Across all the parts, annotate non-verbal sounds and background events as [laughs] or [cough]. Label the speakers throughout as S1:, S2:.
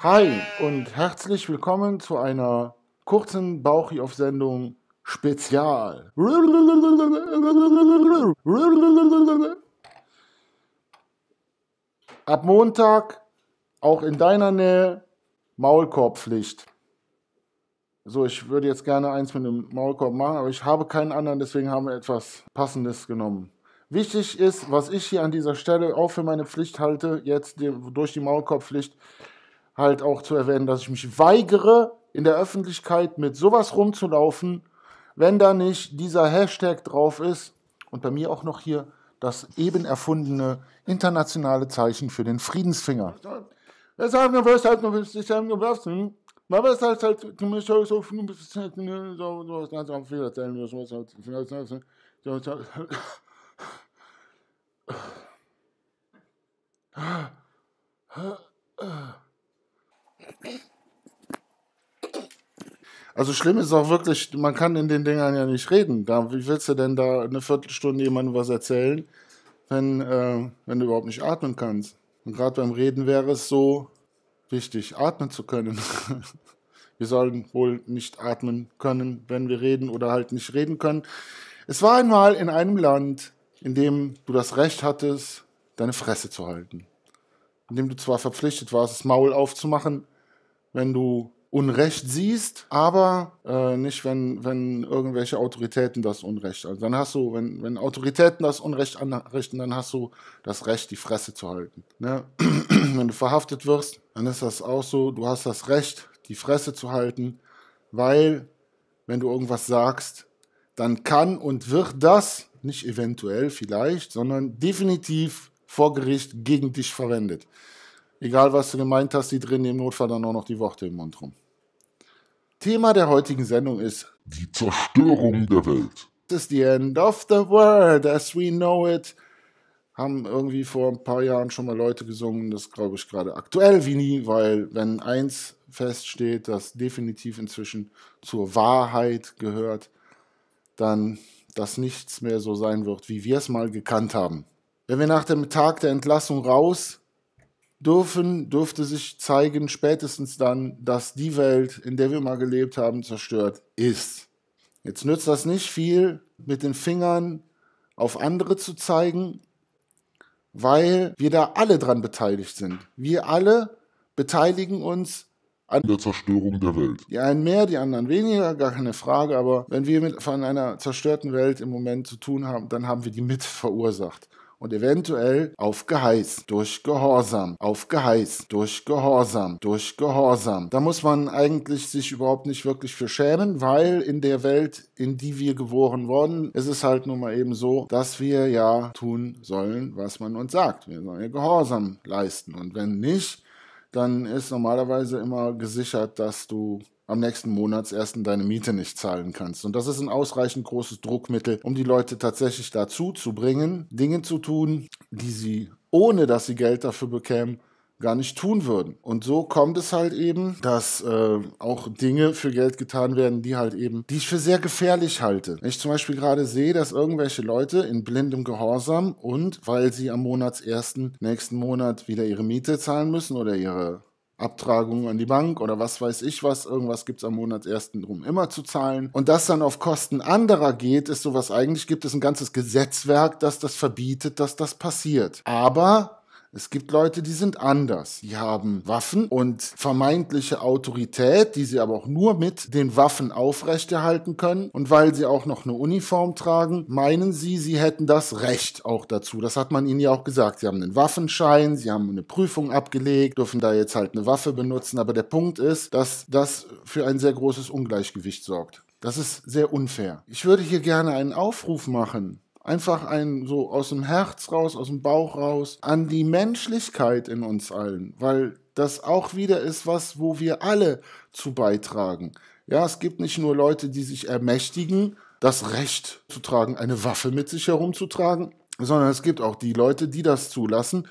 S1: Hi und herzlich willkommen zu einer kurzen Bauchi auf Sendung Spezial. Ab Montag auch in deiner Nähe Maulkorbpflicht. So, ich würde jetzt gerne eins mit dem Maulkorb machen, aber ich habe keinen anderen, deswegen haben wir etwas Passendes genommen. Wichtig ist, was ich hier an dieser Stelle auch für meine Pflicht halte, jetzt durch die Maulkorbpflicht, halt auch zu erwähnen, dass ich mich weigere, in der Öffentlichkeit mit sowas rumzulaufen, wenn da nicht dieser Hashtag drauf ist und bei mir auch noch hier das eben erfundene internationale Zeichen für den Friedensfinger. Deshalb nur was halt nur was ich haben geworfen. Man weiß halt du musst halt, ne, so so so so ganz am Fehler erzählen, was was halt so halt, ne, so so also schlimm ist auch wirklich, man kann in den Dingern ja nicht reden. Da, wie willst du denn da eine Viertelstunde jemandem was erzählen, wenn, äh, wenn du überhaupt nicht atmen kannst? Und gerade beim Reden wäre es so wichtig, atmen zu können. [laughs] wir sollen wohl nicht atmen können, wenn wir reden oder halt nicht reden können. Es war einmal in einem Land, in dem du das Recht hattest, deine Fresse zu halten. In dem du zwar verpflichtet warst, das Maul aufzumachen, wenn du Unrecht siehst, aber äh, nicht, wenn, wenn irgendwelche Autoritäten das Unrecht. Also dann hast du, wenn, wenn Autoritäten das Unrecht anrichten, dann hast du das Recht, die Fresse zu halten. Ne? [clears throat] wenn du verhaftet wirst, dann ist das auch so, du hast das Recht, die Fresse zu halten, weil, wenn du irgendwas sagst, dann kann und wird das, nicht eventuell vielleicht, sondern definitiv vor Gericht gegen dich verwendet. Egal, was du gemeint hast, die drehen im Notfall dann auch noch die Worte im Mund rum. Thema der heutigen Sendung ist die Zerstörung der Welt. This is the end of the world as we know it. Haben irgendwie vor ein paar Jahren schon mal Leute gesungen. Das glaube ich gerade aktuell wie nie, weil wenn eins feststeht, das definitiv inzwischen zur Wahrheit gehört, dann, dass nichts mehr so sein wird, wie wir es mal gekannt haben. Wenn wir nach dem Tag der Entlassung raus dürfen, dürfte sich zeigen, spätestens dann, dass die Welt, in der wir mal gelebt haben, zerstört ist. Jetzt nützt das nicht viel, mit den Fingern auf andere zu zeigen, weil wir da alle dran beteiligt sind. Wir alle beteiligen uns an der Zerstörung der Welt. Die einen mehr, die anderen weniger, gar keine Frage, aber wenn wir mit, von einer zerstörten Welt im Moment zu tun haben, dann haben wir die mit verursacht und eventuell auf Geheiß, durch Gehorsam, auf Geheiß, durch Gehorsam, durch Gehorsam. Da muss man eigentlich sich überhaupt nicht wirklich für schämen, weil in der Welt, in die wir geboren wurden, ist es halt nun mal eben so, dass wir ja tun sollen, was man uns sagt. Wir sollen ja Gehorsam leisten und wenn nicht, dann ist normalerweise immer gesichert, dass du am nächsten Monatsersten deine Miete nicht zahlen kannst. Und das ist ein ausreichend großes Druckmittel, um die Leute tatsächlich dazu zu bringen, Dinge zu tun, die sie, ohne dass sie Geld dafür bekämen, gar nicht tun würden. Und so kommt es halt eben, dass äh, auch Dinge für Geld getan werden, die halt eben, die ich für sehr gefährlich halte. Wenn ich zum Beispiel gerade sehe, dass irgendwelche Leute in blindem Gehorsam und weil sie am Monatsersten nächsten Monat wieder ihre Miete zahlen müssen oder ihre Abtragung an die Bank oder was weiß ich was, irgendwas gibt's am Monatsersten drum immer zu zahlen. Und das dann auf Kosten anderer geht, ist sowas eigentlich, gibt es ein ganzes Gesetzwerk, das das verbietet, dass das passiert. Aber es gibt Leute, die sind anders. Die haben Waffen und vermeintliche Autorität, die sie aber auch nur mit den Waffen aufrechterhalten können. Und weil sie auch noch eine Uniform tragen, meinen sie, sie hätten das Recht auch dazu. Das hat man ihnen ja auch gesagt. Sie haben einen Waffenschein, sie haben eine Prüfung abgelegt, dürfen da jetzt halt eine Waffe benutzen. Aber der Punkt ist, dass das für ein sehr großes Ungleichgewicht sorgt. Das ist sehr unfair. Ich würde hier gerne einen Aufruf machen einfach ein so aus dem Herz raus, aus dem Bauch raus, an die Menschlichkeit in uns allen, weil das auch wieder ist was, wo wir alle zu beitragen. Ja, es gibt nicht nur Leute, die sich ermächtigen, das Recht zu tragen, eine Waffe mit sich herumzutragen, sondern es gibt auch die Leute, die das zulassen,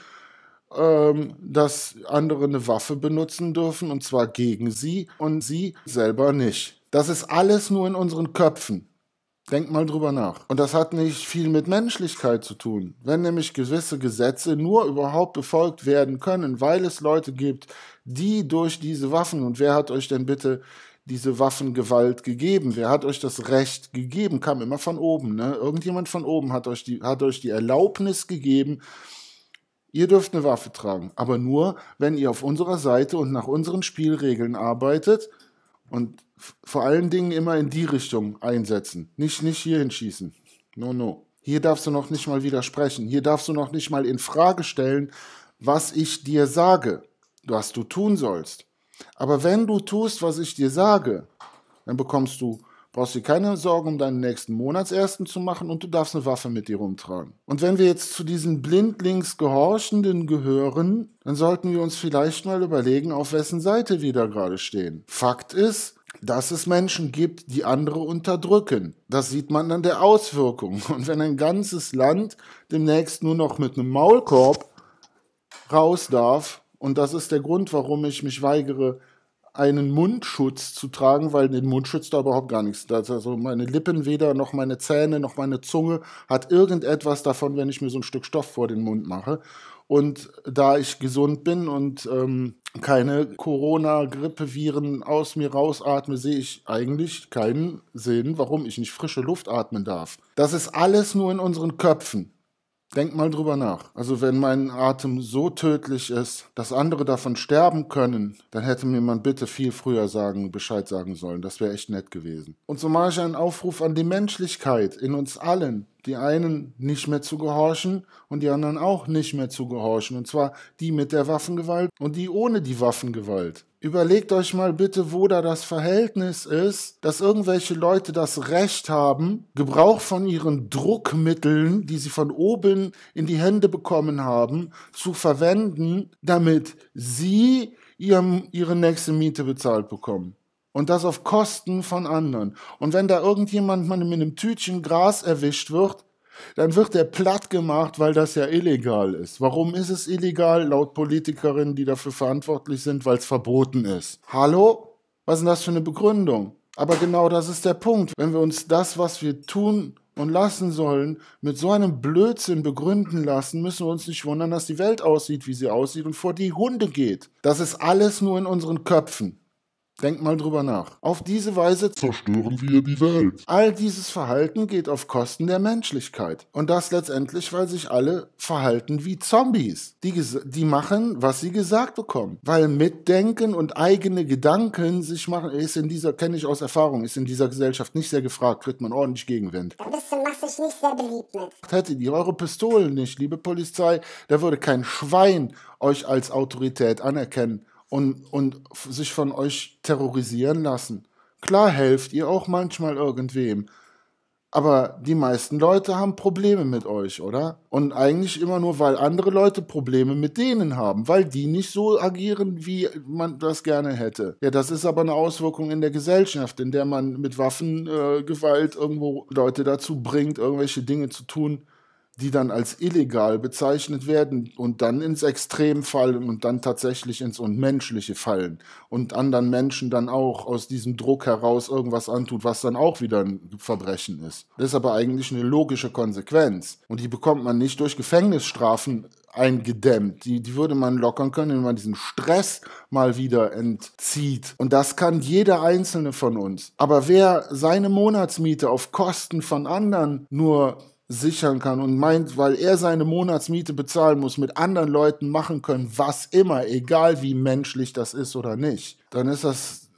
S1: ähm, dass andere eine Waffe benutzen dürfen und zwar gegen sie und sie selber nicht. Das ist alles nur in unseren Köpfen. Denk mal drüber nach. Und das hat nicht viel mit Menschlichkeit zu tun. Wenn nämlich gewisse Gesetze nur überhaupt befolgt werden können, weil es Leute gibt, die durch diese Waffen, und wer hat euch denn bitte diese Waffengewalt gegeben? Wer hat euch das Recht gegeben? Kam immer von oben, ne? Irgendjemand von oben hat euch die, hat euch die Erlaubnis gegeben, Ihr dürft eine Waffe tragen, aber nur, wenn ihr auf unserer Seite und nach unseren Spielregeln arbeitet. Und vor allen Dingen immer in die Richtung einsetzen. Nicht, nicht hierhin schießen. No, no. Hier darfst du noch nicht mal widersprechen. Hier darfst du noch nicht mal in Frage stellen, was ich dir sage, was du tun sollst. Aber wenn du tust, was ich dir sage, dann bekommst du, brauchst dir keine Sorgen um deinen nächsten Monatsersten zu machen und du darfst eine Waffe mit dir rumtragen. Und wenn wir jetzt zu diesen blindlings Gehorchenden gehören, dann sollten wir uns vielleicht mal überlegen, auf wessen Seite wir da gerade stehen. Fakt ist, dass es Menschen gibt, die andere unterdrücken. Das sieht man an der Auswirkung. Und wenn ein ganzes Land demnächst nur noch mit einem Maulkorb raus darf, und das ist der Grund, warum ich mich weigere, einen Mundschutz zu tragen, weil den Mundschutz da überhaupt gar nichts. Also meine Lippen weder noch meine Zähne noch meine Zunge hat irgendetwas davon, wenn ich mir so ein Stück Stoff vor den Mund mache. Und da ich gesund bin und ähm, keine corona grippeviren aus mir rausatme, sehe ich eigentlich keinen Sinn, warum ich nicht frische Luft atmen darf. Das ist alles nur in unseren Köpfen. Denk mal drüber nach. Also wenn mein Atem so tödlich ist, dass andere davon sterben können, dann hätte mir man bitte viel früher sagen, Bescheid sagen sollen. Das wäre echt nett gewesen. Und so mache ich einen Aufruf an die Menschlichkeit in uns allen, die einen nicht mehr zu gehorchen und die anderen auch nicht mehr zu gehorchen. Und zwar die mit der Waffengewalt und die ohne die Waffengewalt. Überlegt euch mal bitte, wo da das Verhältnis ist, dass irgendwelche Leute das Recht haben, Gebrauch von ihren Druckmitteln, die sie von oben in die Hände bekommen haben, zu verwenden, damit sie ihrem, ihre nächste Miete bezahlt bekommen. Und das auf Kosten von anderen. Und wenn da irgendjemand mal mit einem Tütchen Gras erwischt wird, dann wird er platt gemacht, weil das ja illegal ist. Warum ist es illegal? Laut Politikerinnen, die dafür verantwortlich sind, weil es verboten ist. Hallo? Was ist denn das für eine Begründung? Aber genau das ist der Punkt. Wenn wir uns das, was wir tun und lassen sollen, mit so einem Blödsinn begründen lassen, müssen wir uns nicht wundern, dass die Welt aussieht, wie sie aussieht und vor die Hunde geht. Das ist alles nur in unseren Köpfen. Denk mal drüber nach. Auf diese Weise zerstören wir die Welt. All dieses Verhalten geht auf Kosten der Menschlichkeit. Und das letztendlich, weil sich alle verhalten wie Zombies. Die, die machen, was sie gesagt bekommen. Weil Mitdenken und eigene Gedanken sich machen, ist in dieser, kenne ich aus Erfahrung, ist in dieser Gesellschaft nicht sehr gefragt, kriegt man ordentlich Gegenwind. Da bist du, machst nicht sehr beliebt mit. Ne? Hättet ihr eure Pistolen nicht, liebe Polizei, da würde kein Schwein euch als Autorität anerkennen und, und sich von euch terrorisieren lassen. Klar helft ihr auch manchmal irgendwem. Aber die meisten Leute haben Probleme mit euch, oder? Und eigentlich immer nur, weil andere Leute Probleme mit denen haben, weil die nicht so agieren, wie man das gerne hätte. Ja, das ist aber eine Auswirkung in der Gesellschaft, in der man mit Waffengewalt äh, irgendwo Leute dazu bringt, irgendwelche Dinge zu tun, die dann als illegal bezeichnet werden und dann ins Extrem fallen und dann tatsächlich ins Unmenschliche fallen und anderen Menschen dann auch aus diesem Druck heraus irgendwas antut, was dann auch wieder ein Verbrechen ist. Das ist aber eigentlich eine logische Konsequenz und die bekommt man nicht durch Gefängnisstrafen eingedämmt. Die, die würde man lockern können, wenn man diesen Stress mal wieder entzieht. Und das kann jeder Einzelne von uns. Aber wer seine Monatsmiete auf Kosten von anderen nur sichern kann und meint, weil er seine Monatsmiete bezahlen muss, mit anderen Leuten machen können, was immer, egal wie menschlich das ist oder nicht, dann ist das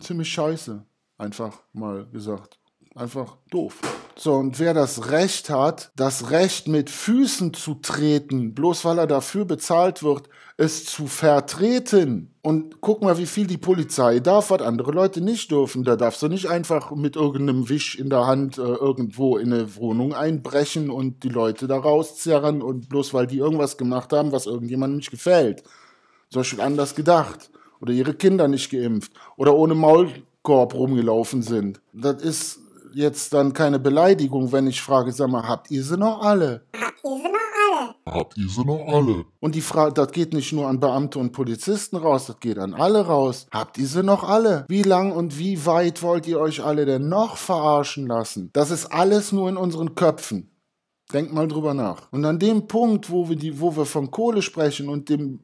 S1: ziemlich scheiße, einfach mal gesagt einfach doof. So, und wer das Recht hat, das Recht mit Füßen zu treten, bloß weil er dafür bezahlt wird, es zu vertreten. Und guck mal, wie viel die Polizei darf, was andere Leute nicht dürfen. Da darfst du nicht einfach mit irgendeinem Wisch in der Hand äh, irgendwo in eine Wohnung einbrechen und die Leute da rauszerren und bloß weil die irgendwas gemacht haben, was irgendjemandem nicht gefällt. Zum schon anders gedacht. Oder ihre Kinder nicht geimpft. Oder ohne Maulkorb rumgelaufen sind. Das ist jetzt dann keine Beleidigung, wenn ich frage, sag mal, habt ihr sie noch alle? Habt ihr sie noch alle? Habt ihr sie noch alle? Und die Frage, das geht nicht nur an Beamte und Polizisten raus, das geht an alle raus. Habt ihr sie noch alle? Wie lang und wie weit wollt ihr euch alle denn noch verarschen lassen? Das ist alles nur in unseren Köpfen. Denkt mal drüber nach. Und an dem Punkt, wo wir, die, wo wir von Kohle sprechen und dem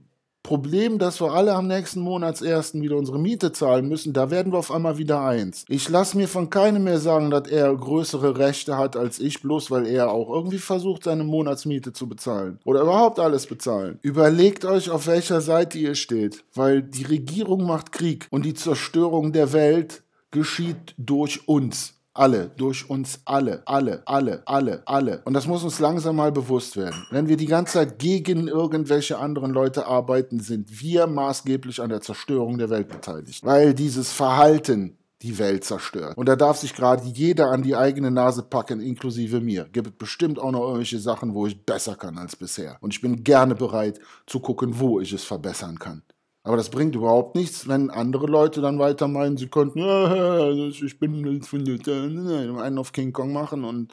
S1: Problem, dass wir alle am nächsten Monatsersten wieder unsere Miete zahlen müssen, da werden wir auf einmal wieder eins. Ich lasse mir von keinem mehr sagen, dass er größere Rechte hat als ich, bloß weil er auch irgendwie versucht, seine Monatsmiete zu bezahlen. Oder überhaupt alles bezahlen. Überlegt euch, auf welcher Seite ihr steht, weil die Regierung macht Krieg und die Zerstörung der Welt geschieht durch uns alle, durch uns alle, alle, alle, alle, alle. Und das muss uns langsam mal bewusst werden. Wenn wir die ganze Zeit gegen irgendwelche anderen Leute arbeiten, sind wir maßgeblich an der Zerstörung der Welt beteiligt. Weil dieses Verhalten die Welt zerstört. Und da darf sich gerade jeder an die eigene Nase packen, inklusive mir. Gibt bestimmt auch noch irgendwelche Sachen, wo ich besser kann als bisher. Und ich bin gerne bereit zu gucken, wo ich es verbessern kann. Aber das bringt überhaupt nichts, wenn andere Leute dann weiter meinen, sie könnten, äh, ich bin einen auf King Kong machen und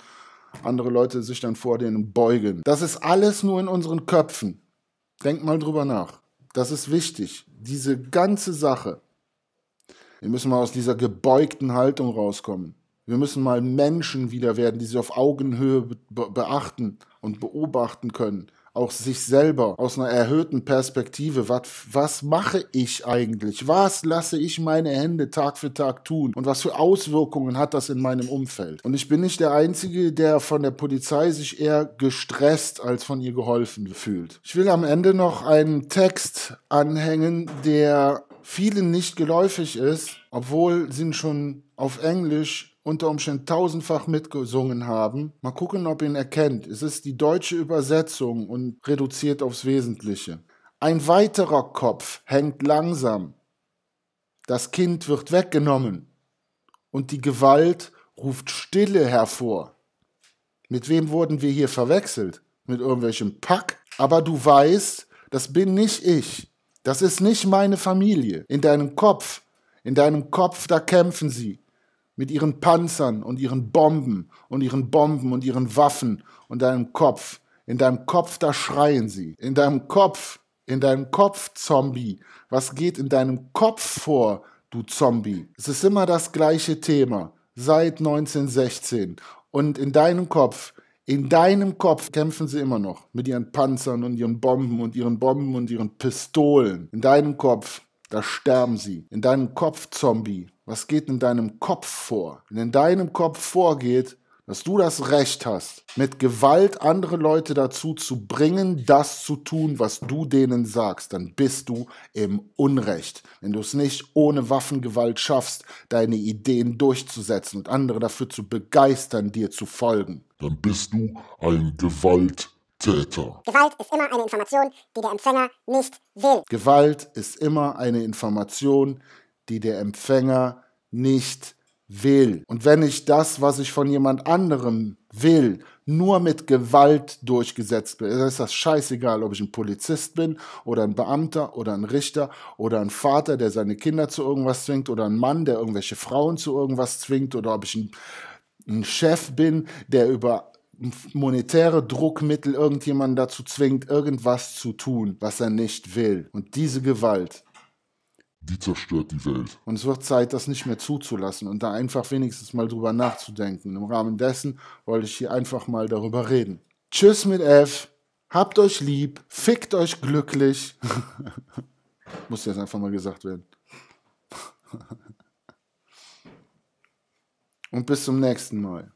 S1: andere Leute sich dann vor denen beugen. Das ist alles nur in unseren Köpfen. Denkt mal drüber nach. Das ist wichtig. Diese ganze Sache. Wir müssen mal aus dieser gebeugten Haltung rauskommen. Wir müssen mal Menschen wieder werden, die sie auf Augenhöhe be beachten und beobachten können auch sich selber aus einer erhöhten Perspektive, wat, was mache ich eigentlich? Was lasse ich meine Hände Tag für Tag tun? Und was für Auswirkungen hat das in meinem Umfeld? Und ich bin nicht der Einzige, der von der Polizei sich eher gestresst als von ihr geholfen fühlt. Ich will am Ende noch einen Text anhängen, der vielen nicht geläufig ist, obwohl sie ihn schon auf Englisch unter Umständen tausendfach mitgesungen haben. Mal gucken, ob ihr ihn erkennt. Es ist die deutsche Übersetzung und reduziert aufs Wesentliche. Ein weiterer Kopf hängt langsam. Das Kind wird weggenommen. Und die Gewalt ruft Stille hervor. Mit wem wurden wir hier verwechselt? Mit irgendwelchem Pack? Aber du weißt, das bin nicht ich. Das ist nicht meine Familie. In deinem Kopf, in deinem Kopf, da kämpfen sie mit ihren Panzern und ihren Bomben und ihren Bomben und ihren Waffen und deinem Kopf. In deinem Kopf, da schreien sie. In deinem Kopf, in deinem Kopf, Zombie. Was geht in deinem Kopf vor, du Zombie? Es ist immer das gleiche Thema seit 1916. Und in deinem Kopf, in deinem Kopf kämpfen sie immer noch mit ihren Panzern und ihren Bomben und ihren Bomben und ihren Pistolen. In deinem Kopf, da sterben sie. In deinem Kopf, Zombie, was geht in deinem Kopf vor. Wenn in deinem Kopf vorgeht, dass du das Recht hast, mit Gewalt andere Leute dazu zu bringen, das zu tun, was du denen sagst, dann bist du im Unrecht. Wenn du es nicht ohne Waffengewalt schaffst, deine Ideen durchzusetzen und andere dafür zu begeistern, dir zu folgen, dann bist du ein Gewalt. Täter. Gewalt ist immer eine Information, die der Empfänger nicht will. Gewalt ist immer eine Information, die der Empfänger nicht will. Und wenn ich das, was ich von jemand anderem will, nur mit Gewalt durchgesetzt bin, dann ist das scheißegal, ob ich ein Polizist bin oder ein Beamter oder ein Richter oder ein Vater, der seine Kinder zu irgendwas zwingt oder ein Mann, der irgendwelche Frauen zu irgendwas zwingt oder ob ich ein, ein Chef bin, der über monetäre Druckmittel irgendjemanden dazu zwingt, irgendwas zu tun, was er nicht will. Und diese Gewalt, die zerstört die Welt. Und es wird Zeit, das nicht mehr zuzulassen und da einfach wenigstens mal drüber nachzudenken. Im Rahmen dessen wollte ich hier einfach mal darüber reden. Tschüss mit F, habt euch lieb, fickt euch glücklich. [laughs] Muss jetzt einfach mal gesagt werden. [laughs] und bis zum nächsten Mal.